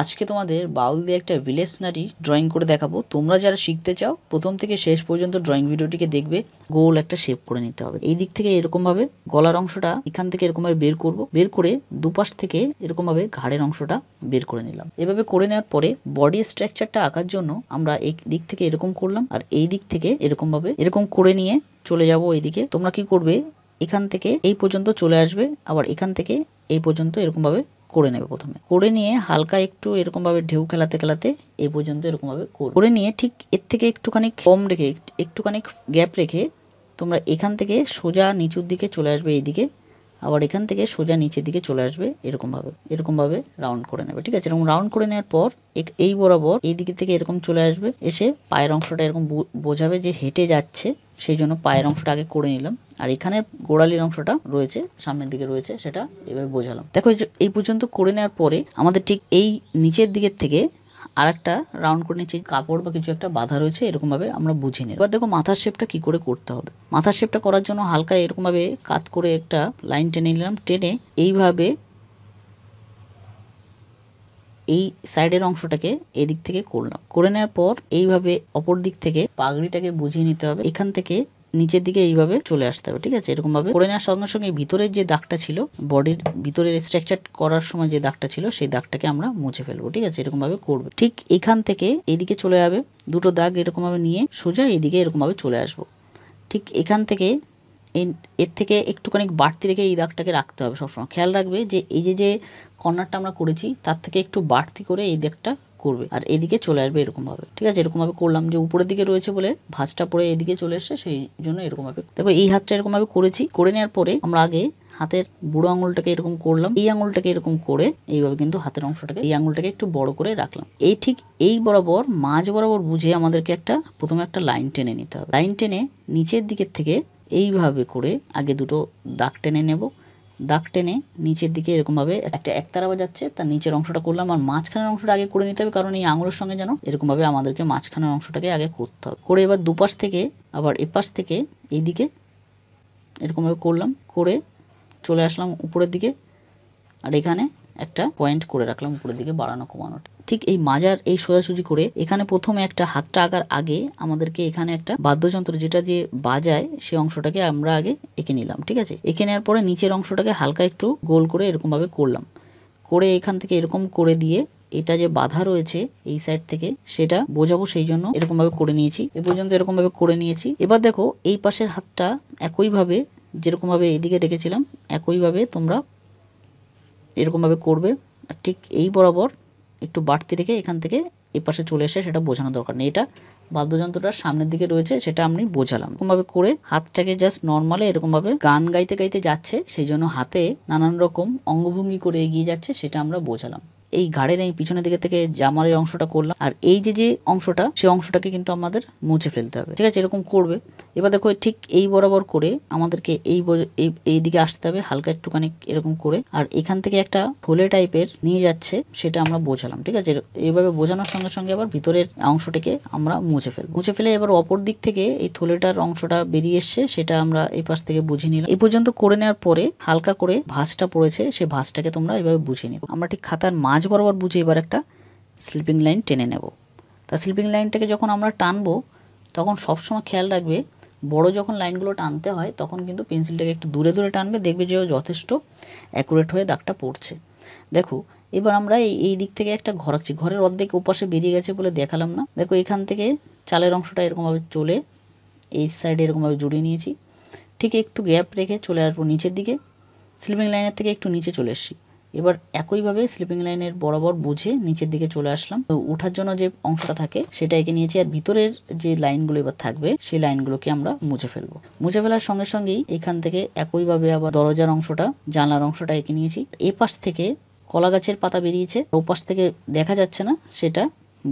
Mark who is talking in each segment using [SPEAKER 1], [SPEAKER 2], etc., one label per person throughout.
[SPEAKER 1] আজকে তোমাদের বাউল দিয়ে একটা ভিলেজ নারী ড্রয়িং করে দেখাবো তোমরা যারা শিখতে চাও প্রথম থেকে শেষ পর্যন্ত ড্রয়িং ভিডিওটিকে দেখবে গোল একটা শেপ করে নিতে হবে এই দিক থেকে এরকমভাবে গলার অংশটা এখান থেকে এরকমভাবে বের করব বের করে দুপাশ থেকে এরকমভাবে ঘাড়ের অংশটা বের করে নিলাম এভাবে করে নেওয়ার পরে বডি স্ট্রাকচারটা আঁকার জন্য আমরা এই দিক থেকে এরকম করলাম আর এই দিক থেকে এরকমভাবে এরকম করে নিয়ে চলে যাব এইদিকে তোমরা কি করবে এখান থেকে এই পর্যন্ত চলে আসবে আবার এখান থেকে এই পর্যন্ত এরকমভাবে করে নেবে প্রথমে করে নিয়ে হালকা একটু এরকমভাবে ঢেউ খেলাতে খেলাতে এই পর্যন্ত এরকমভাবে করে নিয়ে ঠিক এর থেকে একটুখানি কম রেখে একটুখানি গ্যাপ রেখে তোমরা এখান থেকে সোজা নিচুর দিকে চলে আসবে এইদিকে আবার এখান থেকে সোজা নিচের দিকে চলে আসবে এরকমভাবে এরকমভাবে রাউন্ড করে নেবে ঠিক আছে এরকম রাউন্ড করে নেওয়ার পর এই বরাবর এই দিকে থেকে এরকম চলে আসবে এসে পায়ের অংশটা এরকম বোঝাবে যে হেঁটে যাচ্ছে সেই জন্য পায়ের অংশটা আগে করে নিলাম আর এখানে গোড়ালির অংশটা রয়েছে সামনের দিকে রয়েছে সেটা এভাবে বোঝালাম দেখো এই পর্যন্ত করে নেওয়ার পরে আমাদের ঠিক এই নিচের দিকের থেকে আর একটা রাউন্ড করে নিচে কাপড় বা কিছু একটা বাধা রয়েছে এরকমভাবে আমরা বুঝে নিই এবার দেখো মাথার শেপটা কি করে করতে হবে মাথার শেপটা করার জন্য হালকা এরকমভাবে কাত করে একটা লাইন টেনে নিলাম টেনে এইভাবে এই সাইডের অংশটাকে এদিক থেকে করলাম করে নেওয়ার পর এইভাবে অপর দিক থেকে পাগড়িটাকে বুঝিয়ে নিতে হবে এখান থেকে নিচের দিকে এইভাবে চলে আসতে হবে ঠিক আছে এরকমভাবে করে নেওয়ার সঙ্গে সঙ্গে ভিতরের যে দাগটা ছিল বডির ভিতরের স্ট্রাকচার করার সময় যে দাগটা ছিল সেই দাগটাকে আমরা মুছে ফেলবো ঠিক আছে এরকমভাবে করবে ঠিক এখান থেকে এইদিকে চলে যাবে দুটো দাগ এরকমভাবে নিয়ে সোজা এইদিকে এরকমভাবে চলে আসবো ঠিক এখান থেকে এই এর থেকে একটুখানি বাড়তি রেখে এই দাগটাকে রাখতে হবে সবসময় খেয়াল রাখবে যে এই যে যে কর্নারটা আমরা করেছি তার থেকে একটু বাড়তি করে এই দাগটা করবে আর এদিকে চলে আসবে এরকমভাবে ঠিক আছে এরকমভাবে করলাম যে উপরের দিকে রয়েছে বলে ভাঁজটা পরে এদিকে চলে এসছে সেই জন্য এরকমভাবে দেখো এই হাতটা এরকমভাবে করেছি করে নেওয়ার পরে আমরা আগে হাতের বুড়ো আঙুলটাকে এরকম করলাম এই আঙুলটাকে এরকম করে এইভাবে কিন্তু হাতের অংশটাকে এই আঙুলটাকে একটু বড় করে রাখলাম এই ঠিক এই বরাবর মাঝ বরাবর বুঝে আমাদেরকে একটা প্রথমে একটা লাইন টেনে নিতে হবে লাইন টেনে নিচের দিকের থেকে এইভাবে করে আগে দুটো দাগ টেনে নেব দাগ টেনে নিচের দিকে এরকমভাবে একটা একতারা যাচ্ছে তার নিচের অংশটা করলাম আর মাঝখানের অংশটা আগে করে নিতে হবে কারণ এই আঙুলের সঙ্গে যেন এরকমভাবে আমাদেরকে মাঝখানের অংশটাকে আগে করতে হবে করে এবার দুপাশ থেকে আবার এপাশ থেকে এই দিকে এরকমভাবে করলাম করে চলে আসলাম উপরের দিকে আর এখানে একটা পয়েন্ট করে রাখলাম উপরের দিকে বাড়ানো কমানোটা ঠিক এই মাজার এই সোজাসুজি করে এখানে প্রথমে একটা হাতটা আঁকার আগে আমাদেরকে এখানে একটা বাদ্যযন্ত্র যেটা দিয়ে বাজায় সে অংশটাকে আমরা আগে এঁকে নিলাম ঠিক আছে এঁকে নেওয়ার পরে নিচের অংশটাকে হালকা একটু গোল করে এরকমভাবে করলাম করে এখান থেকে এরকম করে দিয়ে এটা যে বাধা রয়েছে এই সাইড থেকে সেটা বোঝাবো সেই জন্য এরকমভাবে করে নিয়েছি এ পর্যন্ত এরকমভাবে করে নিয়েছি এবার দেখো এই পাশের হাতটা একইভাবে যেরকমভাবে এদিকে রেখেছিলাম একইভাবে তোমরা এরকমভাবে করবে ঠিক এই বরাবর একটু বাড়তি রেখে এখান থেকে এ পাশে চলে এসে সেটা বোঝানো দরকার নেই এটা বাদ্যযন্ত্রটার সামনের দিকে রয়েছে সেটা আমি বোঝালাম এরকমভাবে করে হাতটাকে জাস্ট নর্মালে এরকমভাবে গান গাইতে গাইতে যাচ্ছে সেই জন্য হাতে নানান রকম অঙ্গভঙ্গি করে এগিয়ে যাচ্ছে সেটা আমরা বোঝালাম এই ঘাড়ের এই পিছনের দিকে থেকে জামার এই অংশটা করলাম আর এই যে যে অংশটা সেই অংশটাকে কিন্তু আমাদের মুছে ফেলতে হবে ঠিক আছে এরকম করবে এবার দেখো ঠিক এই বরাবর করে আমাদেরকে এই এই দিকে আসতে হবে হালকা একটুখানি এরকম করে আর এখান থেকে একটা ফোলে টাইপের নিয়ে যাচ্ছে সেটা আমরা বোঝালাম ঠিক আছে এইভাবে বোঝানোর সঙ্গে সঙ্গে আবার ভিতরের অংশটিকে আমরা মুছে ফেলবো মুছে ফেলে এবার অপর দিক থেকে এই থলেটার অংশটা বেরিয়ে এসছে সেটা আমরা এই পাশ থেকে বুঝে নিলাম এই পর্যন্ত করে নেওয়ার পরে হালকা করে ভাঁজটা পড়েছে সে ভাঁজটাকে তোমরা এভাবে বুঝে নিও আমরা ঠিক খাতার মাঝ মাঝ বরাবর বুঝে এবার একটা স্লিপিং লাইন টেনে নেব তা স্লিপিং লাইনটাকে যখন আমরা টানবো তখন সবসময় খেয়াল রাখবে বড় যখন লাইনগুলো টানতে হয় তখন কিন্তু পেন্সিলটাকে একটু দূরে দূরে টানবে দেখবে যে যথেষ্ট অ্যাকুরেট হয়ে দাগটা পড়ছে দেখো এবার আমরা এই এই দিক থেকে একটা ঘরাচ্ছি ঘরের অর্ধেক ওপাশে বেরিয়ে গেছে বলে দেখালাম না দেখো এখান থেকে চালের অংশটা এরকমভাবে চলে এই সাইডে এরকমভাবে জুড়িয়ে নিয়েছি ঠিক একটু গ্যাপ রেখে চলে আসবো নিচের দিকে স্লিপিং লাইনের থেকে একটু নিচে চলে এসছি এবার একইভাবে স্লিপিং লাইনের বরাবর বুঝে নিচের দিকে চলে আসলাম ওঠার জন্য যে অংশটা থাকে সেটা এঁকে নিয়েছি আর ভিতরের যে লাইনগুলো এবার থাকবে সেই লাইনগুলোকে আমরা মুছে ফেলবো মুছে ফেলার সঙ্গে সঙ্গেই এখান থেকে একইভাবে আবার দরজার অংশটা জানলার অংশটা এঁকে নিয়েছি এ পাশ থেকে কলা গাছের পাতা বেরিয়েছে ও পাশ থেকে দেখা যাচ্ছে না সেটা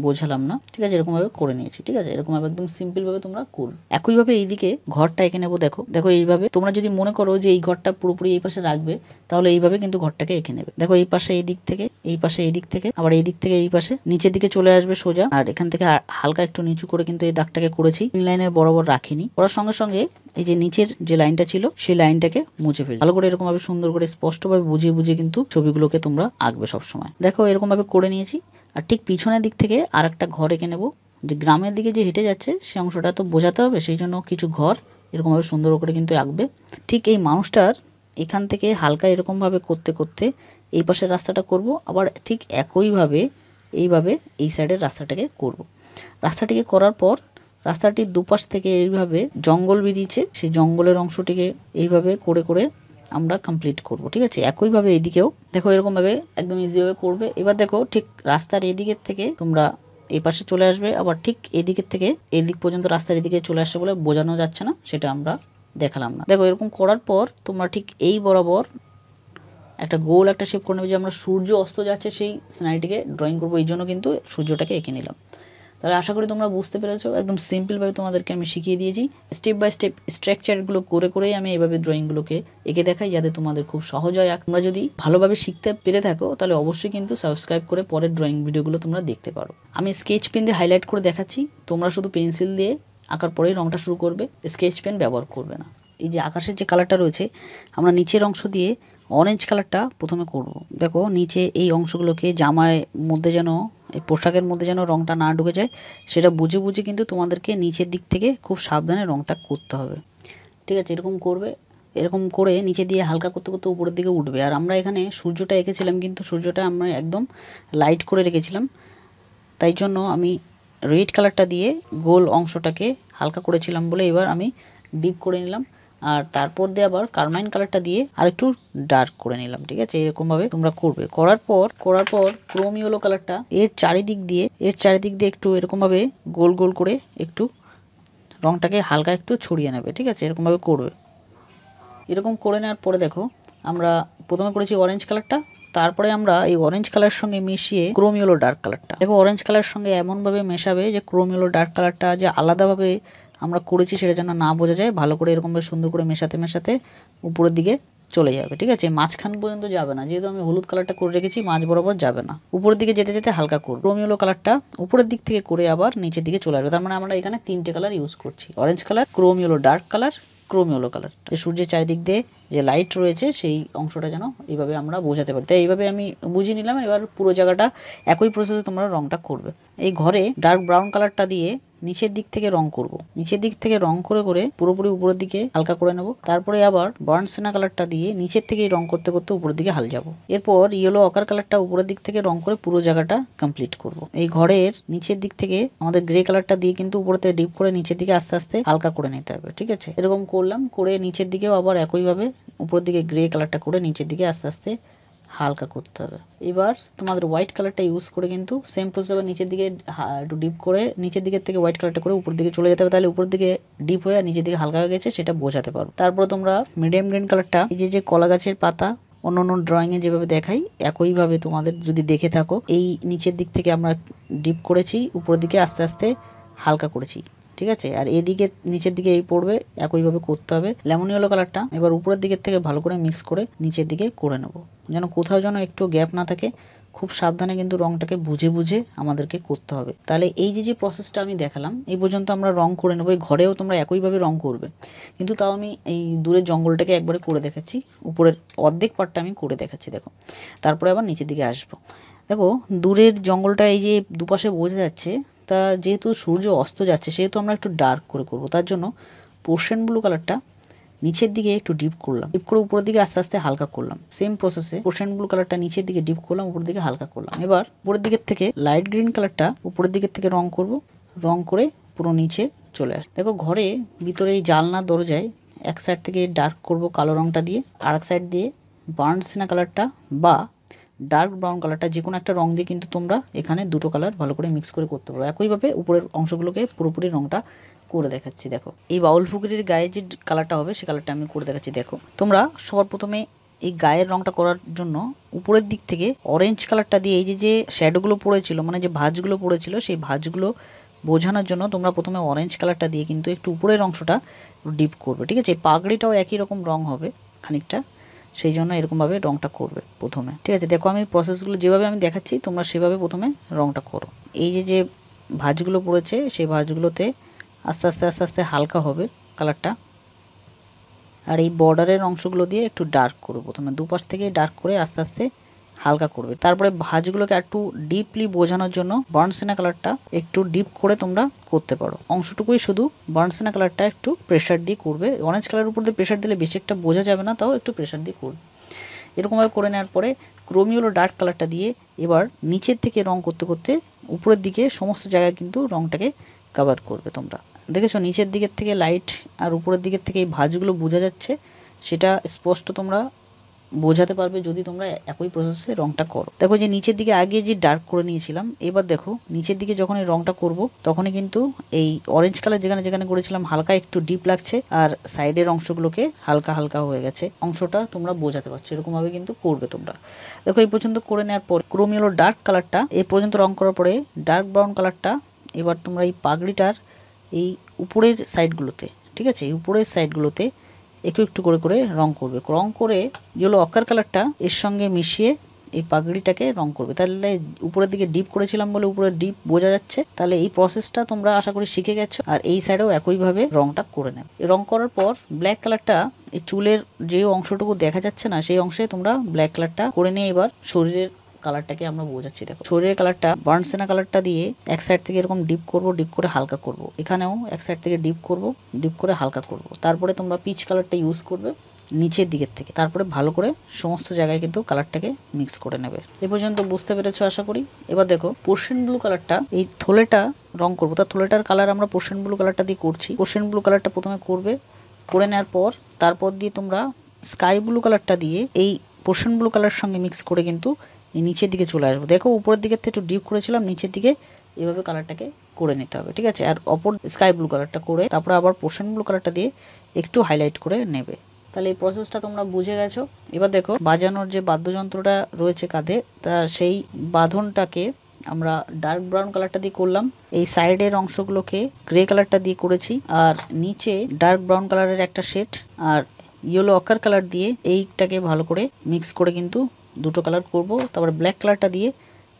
[SPEAKER 1] বোঝালাম না ঠিক আছে এরকমভাবে করে নিয়েছি ঠিক আছে এরকমভাবে একদম সিম্পলভাবে তোমরা করো একইভাবে এইদিকে ঘরটা এখানে নেবো দেখো দেখো এইভাবে তোমরা যদি মনে করো যে এই ঘরটা পুরোপুরি এই পাশে রাখবে তাহলে এইভাবে কিন্তু ঘরটাকে এঁকে নেবে দেখো এই পাশে এই দিক থেকে এই পাশে এই দিক থেকে আবার এই দিক থেকে এই পাশে নিচের দিকে চলে আসবে সোজা আর এখান থেকে হালকা একটু নিচু করে কিন্তু এই দাগটাকে করেছি লাইনের বরাবর রাখিনি করার সঙ্গে সঙ্গে এই যে নিচের যে লাইনটা ছিল সেই লাইনটাকে মুছে ফেলি ভালো করে এরকমভাবে সুন্দর করে স্পষ্টভাবে বুঝিয়ে বুঝিয়ে কিন্তু ছবিগুলোকে তোমরা আঁকবে সবসময় দেখো এরকমভাবে করে নিয়েছি আর ঠিক পিছনের দিক থেকে আর একটা ঘর এঁকে নেব যে গ্রামের দিকে যে হেঁটে যাচ্ছে সে অংশটা তো বোঝাতে হবে সেই জন্য কিছু ঘর এরকমভাবে সুন্দর করে কিন্তু আঁকবে ঠিক এই মানুষটার এখান থেকে হালকা এরকমভাবে করতে করতে এই পাশের রাস্তাটা করব আবার ঠিক একইভাবে এইভাবে এই সাইডের রাস্তাটাকে করব। রাস্তাটিকে করার পর রাস্তাটির দুপাশ থেকে এইভাবে জঙ্গল বেরিয়েছে সেই জঙ্গলের অংশটিকে এইভাবে করে করে আমরা কমপ্লিট করব ঠিক আছে একইভাবে এদিকেও দেখো এরকমভাবে একদম ইজিভাবে করবে এবার দেখো ঠিক রাস্তার এদিকের থেকে তোমরা এই পাশে চলে আসবে আবার ঠিক এদিকের থেকে এদিক পর্যন্ত রাস্তার এদিকে চলে আসছে বলে বোঝানো যাচ্ছে না সেটা আমরা দেখালাম না দেখো এরকম করার পর তোমরা ঠিক এই বরাবর একটা গোল একটা শেপ করে নেবে যে আমরা সূর্য অস্ত যাচ্ছে সেই স্নাইটিকে ড্রয়িং করবো এই জন্য কিন্তু সূর্যটাকে এঁকে নিলাম তাহলে আশা করি তোমরা বুঝতে পেরেছো একদম সিম্পলভাবে তোমাদেরকে আমি শিখিয়ে দিয়েছি স্টেপ বাই স্টেপ স্ট্রাকচারগুলো করে করেই আমি এইভাবে ড্রয়িংগুলোকে এঁকে দেখাই যাতে তোমাদের খুব সহজ হয় তোমরা যদি ভালোভাবে শিখতে পেরে থাকো তাহলে অবশ্যই কিন্তু সাবস্ক্রাইব করে পরের ড্রয়িং ভিডিওগুলো তোমরা দেখতে পারো আমি স্কেচ পেন দিয়ে হাইলাইট করে দেখাচ্ছি তোমরা শুধু পেন্সিল দিয়ে আঁকার পরেই রঙটা শুরু করবে স্কেচ পেন ব্যবহার করবে না এই যে আকাশের যে কালারটা রয়েছে আমরা নিচের অংশ দিয়ে অরেঞ্জ কালারটা প্রথমে করব দেখো নিচে এই অংশগুলোকে জামায় মধ্যে যেন এই পোশাকের মধ্যে যেন রঙটা না ঢুকে যায় সেটা বুঝে বুঝে কিন্তু তোমাদেরকে নিচের দিক থেকে খুব সাবধানে রঙটা করতে হবে ঠিক আছে এরকম করবে এরকম করে নিচে দিয়ে হালকা করতে করতে উপরের দিকে উঠবে আর আমরা এখানে সূর্যটা এঁকেছিলাম কিন্তু সূর্যটা আমরা একদম লাইট করে রেখেছিলাম তাই জন্য আমি রেড কালারটা দিয়ে গোল অংশটাকে হালকা করেছিলাম বলে এবার আমি ডিপ করে নিলাম আর তারপর দিয়ে আবার কারমাইন কালারটা দিয়ে আর একটু ডার্ক করে নিলাম ঠিক আছে এরকমভাবে তোমরা করবে করার পর করার পর ক্রোম ইয়েলো কালারটা এর চারিদিক দিয়ে এর চারিদিক দিয়ে একটু এরকমভাবে গোল গোল করে একটু রংটাকে হালকা একটু ছড়িয়ে নেবে ঠিক আছে এরকমভাবে করবে এরকম করে নেওয়ার পরে দেখো আমরা প্রথমে করেছি অরেঞ্জ কালারটা তারপরে আমরা এই অরেঞ্জ কালার সঙ্গে মিশিয়ে ক্রোম ইয়েলো ডার্ক কালারটা দেখো অরেঞ্জ কালার সঙ্গে এমনভাবে মেশাবে যে ক্রোম ইয়েলো ডার্ক কালারটা যে আলাদাভাবে আমরা করেছি সেটা যেন না বোঝা যায় ভালো করে এরকমভাবে সুন্দর করে মেশাতে মেশাতে উপরের দিকে চলে যাবে ঠিক আছে মাঝখান পর্যন্ত যাবে না যেহেতু আমি হলুদ কালারটা করে রেখেছি মাঝ বরাবর যাবে না উপরের দিকে যেতে যেতে হালকা করব ক্রোমিওলো কালারটা উপরের দিক থেকে করে আবার নিচের দিকে চলে আসবে তার মানে আমরা এখানে তিনটে কালার ইউজ করছি orange colour chrome yellow dark colour chrome yellow colour সূর্যের চারিদিক দিয়ে যে লাইট রয়েছে সেই অংশটা যেন এইভাবে আমরা বোঝাতে পারি তাই এইভাবে আমি বুঝিয়ে নিলাম এবার পুরো জায়গাটা একই প্রসেসে তোমরা রংটা করবে এই ঘরে ডার্ক ব্রাউন কালারটা দিয়ে নিচের দিক থেকে রং করব। নিচের দিক থেকে রং করে করে পুরোপুরি উপরের দিকে হালকা করে নেব তারপরে আবার সেনা কালারটা দিয়ে নিচের থেকে রং করতে করতে উপরের দিকে হাল যাব এরপর ইয়েলো অকার কালারটা উপরের দিক থেকে রং করে পুরো জায়গাটা কমপ্লিট করব। এই ঘরের নিচের দিক থেকে আমাদের গ্রে কালারটা দিয়ে কিন্তু উপরে থেকে ডিপ করে নিচের দিকে আস্তে আস্তে হালকা করে নিতে হবে ঠিক আছে এরকম করলাম করে নিচের দিকেও আবার একইভাবে উপরের দিকে গ্রে কালারটা করে নিচের দিকে আস্তে আস্তে হালকা করতে হবে এবার তোমাদের হোয়াইট কালারটা ইউজ করে কিন্তু সেম প্রসেস আবার নিচের দিকে একটু ডিপ করে নিচের দিকের থেকে হোয়াইট কালারটা করে উপর দিকে চলে যেতে হবে তাহলে উপর দিকে ডিপ হয়ে আর নিচের দিকে হালকা হয়ে গেছে সেটা বোঝাতে পারো তারপর তোমরা মিডিয়াম গ্রিন কালারটা এই যে যে কলা গাছের পাতা অন্য অন্য ড্রয়িংয়ে যেভাবে দেখাই একইভাবে তোমাদের যদি দেখে থাকো এই নিচের দিক থেকে আমরা ডিপ করেছি উপরের দিকে আস্তে আস্তে হালকা করেছি ঠিক আছে আর এদিকে নিচের দিকে এই পড়বে একইভাবে করতে হবে লেমন ইয়েলো কালারটা এবার উপরের দিকের থেকে ভালো করে মিক্স করে নিচের দিকে করে নেব যেন কোথাও যেন একটু গ্যাপ না থাকে খুব সাবধানে কিন্তু রংটাকে বুঝে বুঝে আমাদেরকে করতে হবে তাহলে এই যে যে প্রসেসটা আমি দেখালাম এই পর্যন্ত আমরা রং করে নেবো এই ঘরেও তোমরা একইভাবে রং করবে কিন্তু তাও আমি এই দূরের জঙ্গলটাকে একবারে করে দেখাচ্ছি উপরের অর্ধেক পার্টটা আমি করে দেখাচ্ছি দেখো তারপরে আবার নিচের দিকে আসবো দেখো দূরের জঙ্গলটা এই যে দুপাশে বোঝা যাচ্ছে তা যেহেতু সূর্য অস্ত যাচ্ছে সেহেতু আমরা একটু ডার্ক করে করবো তার জন্য পোর্শন ব্লু কালারটা নিচের দিকে একটু ডিপ করলাম ডিপ করে উপরের দিকে আস্তে আস্তে হালকা করলাম সেম প্রসেসে পোর্শন ব্লু কালারটা নিচের দিকে ডিপ করলাম উপরের দিকে হালকা করলাম এবার উপরের দিকের থেকে লাইট গ্রিন কালারটা উপরের দিকের থেকে রং করব রং করে পুরো নিচে চলে আস দেখো ঘরে ভিতরে এই জালনা দরজায় এক সাইড থেকে ডার্ক করব কালো রংটা দিয়ে আর এক সাইড দিয়ে বার্নসেনা কালারটা বা ডার্ক ব্রাউন কালারটা যে কোনো একটা রং দিয়ে কিন্তু তোমরা এখানে দুটো কালার ভালো করে মিক্স করে করতে পারো একইভাবে উপরের অংশগুলোকে পুরোপুরি রংটা করে দেখাচ্ছি দেখো এই বাউল ফুকিরির গায়ে যে কালারটা হবে সে কালারটা আমি করে দেখাচ্ছি দেখো তোমরা সবার প্রথমে এই গায়ের রংটা করার জন্য উপরের দিক থেকে অরেঞ্জ কালারটা দিয়ে এই যে যে শ্যাডোগুলো পড়েছিল মানে যে ভাঁজগুলো পড়েছিল সেই ভাঁজগুলো বোঝানোর জন্য তোমরা প্রথমে অরেঞ্জ কালারটা দিয়ে কিন্তু একটু উপরের অংশটা ডিপ করবে ঠিক আছে এই পাগড়িটাও একই রকম রং হবে খানিকটা সেই জন্য এরকমভাবে রঙটা করবে প্রথমে ঠিক আছে দেখো আমি প্রসেসগুলো যেভাবে আমি দেখাচ্ছি তোমরা সেভাবে প্রথমে রঙটা করো এই যে যে ভাঁজগুলো পড়েছে সেই ভাঁজগুলোতে আস্তে আস্তে আস্তে আস্তে হালকা হবে কালারটা আর এই বর্ডারের অংশগুলো দিয়ে একটু ডার্ক করো প্রথমে দুপাশ থেকে ডার্ক করে আস্তে আস্তে হালকা করবে তারপরে ভাজগুলোকে একটু ডিপলি বোঝানোর জন্য বার্নসেনা কালারটা একটু ডিপ করে তোমরা করতে পারো অংশটুকুই শুধু বার্নসেনা কালারটা একটু প্রেশার দিয়ে করবে অরেঞ্জ কালার উপর দিয়ে প্রেশার দিলে বেশি একটা বোঝা যাবে না তাও একটু প্রেশার দিয়ে করবে এরকমভাবে করে নেওয়ার পরে ক্রোমিওলো ডার্ক কালারটা দিয়ে এবার নিচের থেকে রং করতে করতে উপরের দিকে সমস্ত জায়গায় কিন্তু রংটাকে কাভার করবে তোমরা দেখেছো নিচের দিকের থেকে লাইট আর উপরের দিকের থেকে এই ভাঁজগুলো বোঝা যাচ্ছে সেটা স্পষ্ট তোমরা বোঝাতে পারবে যদি তোমরা একই প্রসেসে রংটা করো দেখো যে নিচের দিকে আগে যে ডার্ক করে নিয়েছিলাম এবার দেখো নিচের দিকে যখন এই রংটা করব তখনই কিন্তু এই অরেঞ্জ কালার যেখানে যেখানে করেছিলাম হালকা একটু ডিপ লাগছে আর সাইডের অংশগুলোকে হালকা হালকা হয়ে গেছে অংশটা তোমরা বোঝাতে পারছো এরকমভাবে কিন্তু করবে তোমরা দেখো এই পর্যন্ত করে নেওয়ার পর ক্রোম হলো ডার্ক কালারটা এই পর্যন্ত রং করার পরে ডার্ক ব্রাউন কালারটা এবার তোমরা এই পাগড়িটার এই উপরের সাইডগুলোতে ঠিক আছে এই উপরের সাইডগুলোতে একটু একটু করে করে রং করবে রং করে যেগুলো অকার কালারটা এর সঙ্গে মিশিয়ে এই পাগড়িটাকে রং করবে তাহলে উপরের দিকে ডিপ করেছিলাম বলে উপরে ডিপ বোঝা যাচ্ছে তাহলে এই প্রসেসটা তোমরা আশা করি শিখে গেছো আর এই সাইডেও একইভাবে রংটা করে নেবে রং করার পর ব্ল্যাক কালারটা এই চুলের যে অংশটুকু দেখা যাচ্ছে না সেই অংশে তোমরা ব্ল্যাক কালারটা করে নিয়ে এবার শরীরের কালারটাকে আমরা বোঝাচ্ছি দেখো শরীরের কালারটা বার্নসেনা কালারটা দিয়ে এক সাইড থেকে এরকম ডিপ করব ডিপ করে হালকা করব এখানেও এক সাইড থেকে ডিপ করব ডিপ করে হালকা করব তারপরে তোমরা পিচ কালারটা ইউজ করবে নিচের দিকের থেকে তারপরে ভালো করে সমস্ত জায়গায় কিন্তু কালারটাকে মিক্স করে নেবে এ পর্যন্ত বুঝতে পেরেছো আশা করি এবার দেখো পোর্শন ব্লু কালারটা এই থলেটা রং করবো তার থলেটার কালার আমরা পোর্শন ব্লু কালারটা দিয়ে করছি পোর্শন ব্লু কালারটা প্রথমে করবে করে নেওয়ার পর তারপর দিয়ে তোমরা স্কাই ব্লু কালারটা দিয়ে এই পোর্শন ব্লু কালার সঙ্গে মিক্স করে কিন্তু নিচের দিকে চলে আসবো দেখো উপরের দিকের থেকে একটু ডিপ করেছিলাম নিচের দিকে এভাবে কালারটাকে করে নিতে হবে ঠিক আছে আর অপর স্কাই ব্লু কালারটা করে তারপরে আবার পোর্শন ব্লু কালারটা দিয়ে একটু হাইলাইট করে নেবে তাহলে এই প্রসেসটা তোমরা বুঝে গেছো এবার দেখো বাজানোর যে বাদ্যযন্ত্রটা রয়েছে কাঁধে তা সেই বাঁধনটাকে আমরা ডার্ক ব্রাউন কালারটা দিয়ে করলাম এই সাইডের অংশগুলোকে গ্রে কালারটা দিয়ে করেছি আর নিচে ডার্ক ব্রাউন কালারের একটা শেড আর ইয়েলো অকার কালার দিয়ে এইটাকে ভালো করে মিক্স করে কিন্তু দুটো কালার করব তারপর ব্ল্যাক কালারটা দিয়ে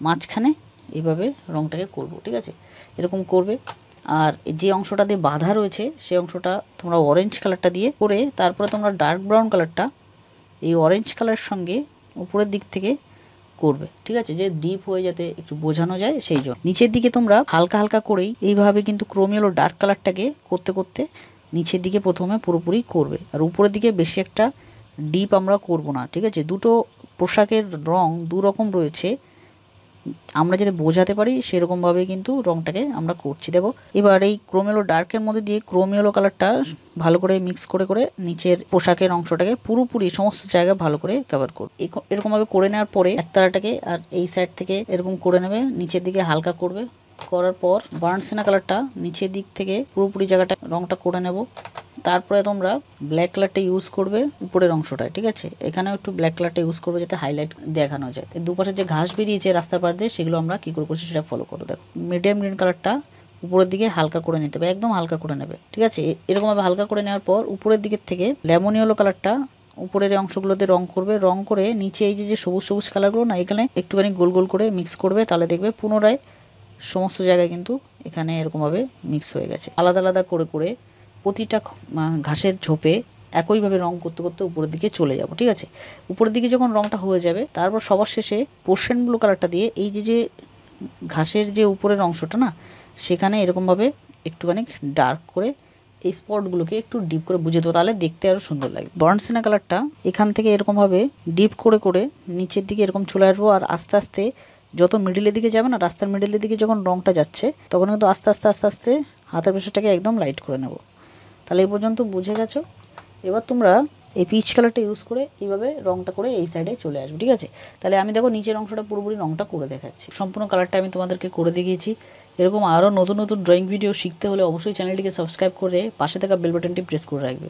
[SPEAKER 1] মাঝখানে এইভাবে রংটাকে করব ঠিক আছে এরকম করবে আর যে অংশটা দিয়ে বাধা রয়েছে সেই অংশটা তোমরা অরেঞ্জ কালারটা দিয়ে করে তারপরে তোমরা ডার্ক ব্রাউন কালারটা এই অরেঞ্জ কালারের সঙ্গে উপরের দিক থেকে করবে ঠিক আছে যে ডিপ হয়ে যাতে একটু বোঝানো যায় সেই জন্য নিচের দিকে তোমরা হালকা হালকা করেই এইভাবে কিন্তু ক্রোমিয়েলো ডার্ক কালারটাকে করতে করতে নিচের দিকে প্রথমে পুরোপুরি করবে আর উপরের দিকে বেশি একটা ডিপ আমরা করব না ঠিক আছে দুটো পোশাকের রং দুরকম রয়েছে আমরা যাতে বোঝাতে পারি সেরকমভাবে কিন্তু রংটাকে আমরা করছি দেবো এবার এই ক্রোমেলো ডার্কের মধ্যে দিয়ে ক্রোমেলো কালারটা ভালো করে মিক্স করে করে নিচের পোশাকের অংশটাকে পুরোপুরি সমস্ত জায়গা ভালো করে কভার করবে এরকমভাবে করে নেওয়ার পরে একতারাটাকে আর এই সাইড থেকে এরকম করে নেবে নিচের দিকে হালকা করবে করার পর বার্নসেনা কালারটা নিচের দিক থেকে পুরোপুরি জায়গাটা রংটা করে নেব তারপরে তোমরা ব্ল্যাক কালারটা ইউজ করবে উপরের অংশটা ঠিক আছে এখানেও একটু ব্ল্যাক কালারটা ইউজ করবে যাতে হাইলাইট দেখানো যায় দুপাশে যে ঘাস বেরিয়েছে রাস্তার পার দিয়ে সেগুলো আমরা কী করে করছি সেটা ফলো করো দেখো মিডিয়াম গ্রিন কালারটা উপরের দিকে হালকা করে নিতে হবে একদম হালকা করে নেবে ঠিক আছে এরকমভাবে হালকা করে নেওয়ার পর উপরের দিকের থেকে লেমনিয়েলো কালারটা উপরের অংশগুলোতে রং করবে রং করে নিচে এই যে সবুজ সবুজ কালারগুলো না এখানে একটুখানি গোল গোল করে মিক্স করবে তাহলে দেখবে পুনরায় সমস্ত জায়গায় কিন্তু এখানে এরকমভাবে মিক্স হয়ে গেছে আলাদা আলাদা করে করে প্রতিটা ঘাসের ঝোপে একইভাবে রং করতে করতে উপরের দিকে চলে যাব ঠিক আছে উপরের দিকে যখন রংটা হয়ে যাবে তারপর সবার শেষে পোর্শন ব্লু কালারটা দিয়ে এই যে যে ঘাসের যে উপরের অংশটা না সেখানে এরকমভাবে একটুখানি ডার্ক করে এই স্পটগুলোকে একটু ডিপ করে বুঝে দেবো তাহলে দেখতে আরও সুন্দর লাগে বর্ণসিনা কালারটা এখান থেকে এরকমভাবে ডিপ করে করে নিচের দিকে এরকম চলে আসবো আর আস্তে আস্তে যত মিডিলের দিকে যাবে না রাস্তার মিডিলের দিকে যখন রংটা যাচ্ছে তখন কিন্তু আস্তে আস্তে আস্তে আস্তে হাতের পেশাটাকে একদম লাইট করে নেবো তাহলে এই পর্যন্ত বুঝে গেছো এবার তোমরা এই পিচ কালারটা ইউজ করে এইভাবে রংটা করে এই সাইডে চলে আসবে ঠিক আছে তাহলে আমি দেখো নিচের অংশটা পুরোপুরি রংটা করে দেখাচ্ছি সম্পূর্ণ কালারটা আমি তোমাদেরকে করে দেখিয়েছি এরকম আরও নতুন নতুন ড্রয়িং ভিডিও শিখতে হলে অবশ্যই চ্যানেলটিকে সাবস্ক্রাইব করে পাশে থাকা বেল বাটনটি প্রেস করে রাখবে